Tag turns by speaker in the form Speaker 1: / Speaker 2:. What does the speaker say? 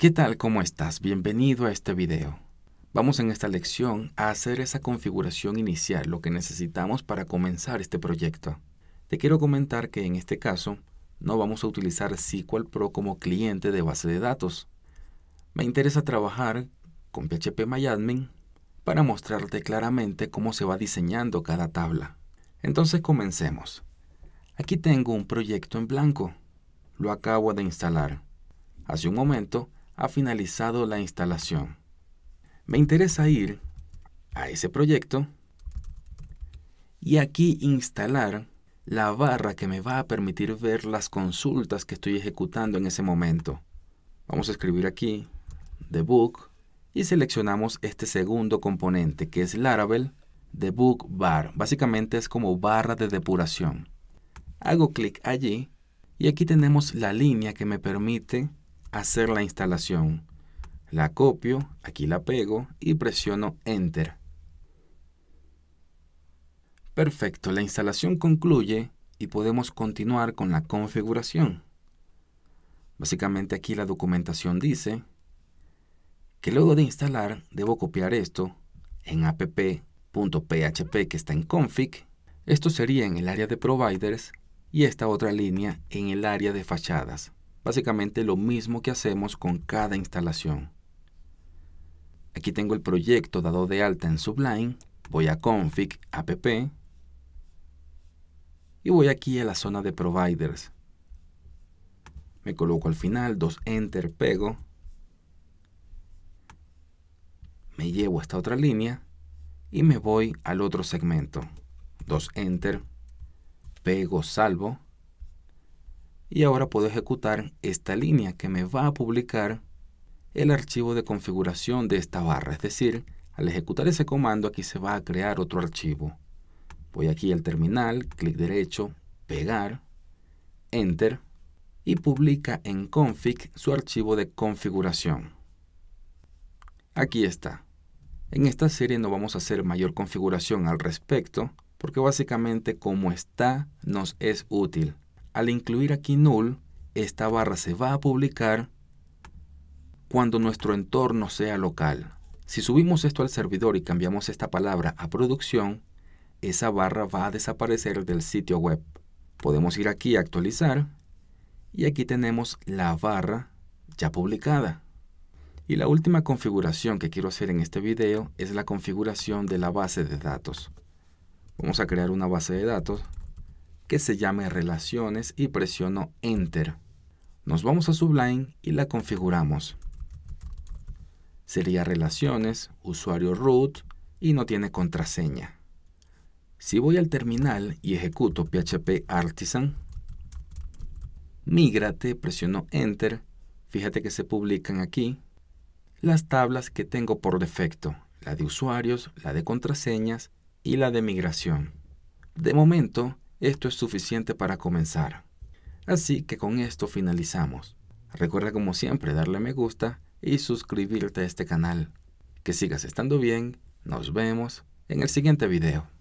Speaker 1: ¿Qué tal? ¿Cómo estás? Bienvenido a este video. Vamos en esta lección a hacer esa configuración inicial, lo que necesitamos para comenzar este proyecto. Te quiero comentar que en este caso no vamos a utilizar SQL Pro como cliente de base de datos. Me interesa trabajar con PHP MyAdmin para mostrarte claramente cómo se va diseñando cada tabla. Entonces comencemos. Aquí tengo un proyecto en blanco. Lo acabo de instalar. Hace un momento ha finalizado la instalación. Me interesa ir a ese proyecto y aquí instalar la barra que me va a permitir ver las consultas que estoy ejecutando en ese momento. Vamos a escribir aquí debug y seleccionamos este segundo componente que es Laravel debug bar. Básicamente es como barra de depuración. Hago clic allí y aquí tenemos la línea que me permite hacer la instalación. La copio, aquí la pego y presiono Enter. Perfecto, la instalación concluye y podemos continuar con la configuración. Básicamente aquí la documentación dice que luego de instalar debo copiar esto en app.php que está en config. Esto sería en el área de providers y esta otra línea en el área de fachadas. Básicamente lo mismo que hacemos con cada instalación. Aquí tengo el proyecto dado de alta en Sublime, voy a config, app, y voy aquí a la zona de providers. Me coloco al final, dos enter, pego, me llevo a esta otra línea y me voy al otro segmento. Dos enter, pego, salvo, y ahora puedo ejecutar esta línea que me va a publicar el archivo de configuración de esta barra. Es decir, al ejecutar ese comando aquí se va a crear otro archivo. Voy aquí al terminal, clic derecho, pegar, enter y publica en config su archivo de configuración. Aquí está. En esta serie no vamos a hacer mayor configuración al respecto porque básicamente como está nos es útil. Al incluir aquí null, esta barra se va a publicar cuando nuestro entorno sea local. Si subimos esto al servidor y cambiamos esta palabra a producción, esa barra va a desaparecer del sitio web. Podemos ir aquí a actualizar y aquí tenemos la barra ya publicada. Y la última configuración que quiero hacer en este video es la configuración de la base de datos. Vamos a crear una base de datos que se llame Relaciones y presiono Enter. Nos vamos a Sublime y la configuramos. Sería Relaciones, usuario root y no tiene contraseña. Si voy al terminal y ejecuto PHP Artisan, migrate, presiono Enter, fíjate que se publican aquí las tablas que tengo por defecto, la de usuarios, la de contraseñas y la de migración. De momento, esto es suficiente para comenzar. Así que con esto finalizamos. Recuerda como siempre darle me gusta y suscribirte a este canal. Que sigas estando bien. Nos vemos en el siguiente video.